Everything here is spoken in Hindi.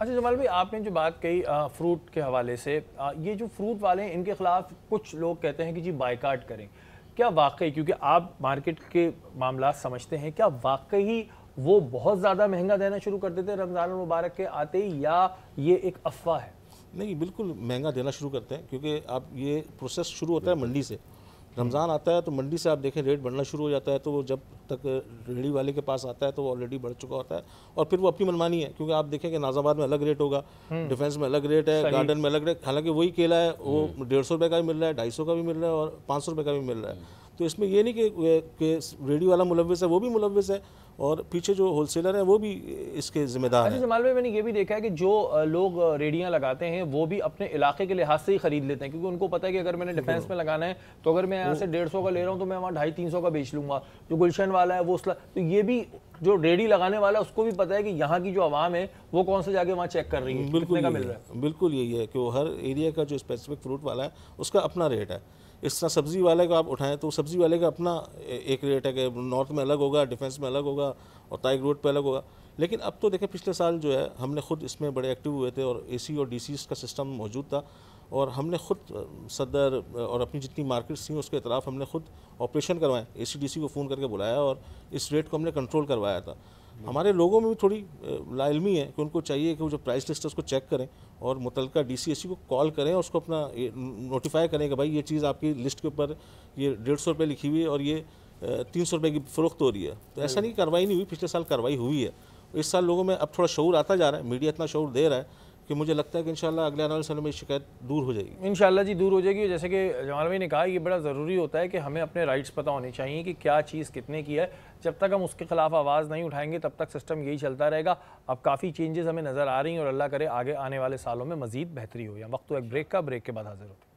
अच्छा जमाल भाई आपने जो बात कही आ, फ्रूट के हवाले से आ, ये जो फ्रूट वाले हैं इनके खिलाफ कुछ लोग कहते हैं कि जी बाइकाट करें क्या वाकई क्योंकि आप मार्केट के मामला समझते हैं क्या वाकई वो बहुत ज़्यादा महंगा देना शुरू कर देते हैं रमज़ान मुबारक के आते ही या ये एक अफवाह है नहीं बिल्कुल महंगा देना शुरू करते हैं क्योंकि आप ये प्रोसेस शुरू होता है मंडी से रमज़ान आता है तो मंडी से आप देखें रेट बढ़ना शुरू हो जाता है तो वो जब तक रेडी वाले के पास आता है तो वो ऑलरेडी बढ़ चुका होता है और फिर वो अपनी मनमानी है क्योंकि आप देखें कि नाजाबाद में अलग रेट होगा डिफेंस हम्म। में अलग रेट है गार्डन में अलग रेट हालांकि वही केला है वो हम्म। डेढ़ सौ रुपये का भी मिल रहा है ढाई सौ का भी मिल रहा है और पाँच सौ रुपये का भी मिल रहा है हम्म। तो इसमें ये नहीं कि, रेडी वाला मुलविस है वो भी मुलविस है और पीछे जो होलसेलर हैं वो भी इसके जिम्मेदार अच्छा, हैं जमाल भाई मैंने ये भी देखा है कि जो लोग रेडियाँ लगाते हैं वो भी अपने इलाके के लिहाज से ही खरीद लेते हैं क्योंकि उनको पता है कि अगर मैंने डिफेंस में लगाना है तो अगर मैं यहाँ से डेढ़ सौ का ले रहा हूँ तो मैं वहाँ ढाई तीन सौ का बेच लूँगा जो गुलशन वाला है वो उस तो ये भी जो रेडी लगाने वाला उसको भी पता है कि यहाँ की जो आवाम है वो कौन सा जाके वहाँ चेक कर रही है बिल्कुल का मिल रहा है बिल्कुल यही है कि वो हर एरिया का जो स्पेसिफिक फ्रूट वाला है उसका अपना रेट है इस तरह सब्ज़ी वाले का आप उठाएं तो सब्ज़ी वाले का अपना एक रेट है कि नॉर्थ में अलग होगा डिफेंस में अलग होगा और ताइक रोड पर अलग होगा लेकिन अब तो देखें पिछले साल जो है हमने खुद इसमें बड़े एक्टिव हुए थे और ए और डी का सिस्टम मौजूद था और हमने खुद सदर और अपनी जितनी मार्केट्स थी उसके अतराफ हमने खुद ऑपरेशन करवाएं ए को फ़ोन करके बुलाया और इस रेट को हमने कंट्रोल करवाया था हमारे लोगों में भी थोड़ी लाइलमी है कि उनको चाहिए कि वो जो प्राइस लिस्ट है उसको चेक करें और मुतलका डी e को कॉल करें और उसको अपना नोटिफाई करें कि भाई ये चीज़ आपकी लिस्ट के ऊपर ये डेढ़ सौ रुपये लिखी हुई है और ये तीन सौ रुपये की फ़रोख्त हो रही है तो ऐसा हम्म। नहीं कार्रवाई नहीं हुई पिछले साल कार्रवाई हुई है इस साल लोगों में अब थोड़ा शौर आता जा रहा है मीडिया इतना शौर दे रहा है कि मुझे लगता है कि इनशाला अगले आने वाले समय में शिकायत दूर हो जाएगी इंशाल्लाह जी दूर हो जाएगी जैसे कि जमाल भाई ने कहा ये बड़ा ज़रूरी होता है कि हमें अपने राइट्स पता होने चाहिए कि क्या चीज़ कितने की है जब तक हम उसके खिलाफ आवाज़ नहीं उठाएंगे तब तक सिस्टम यही चलता रहेगा अब काफ़ी चेंजेस हमें नज़र आ रही हैं और अल्लाह करे आगे आने वाले सालों में मजीद बेहतरी हो या वक्त एक ब्रेक का ब्रेक के बाद हाजिर है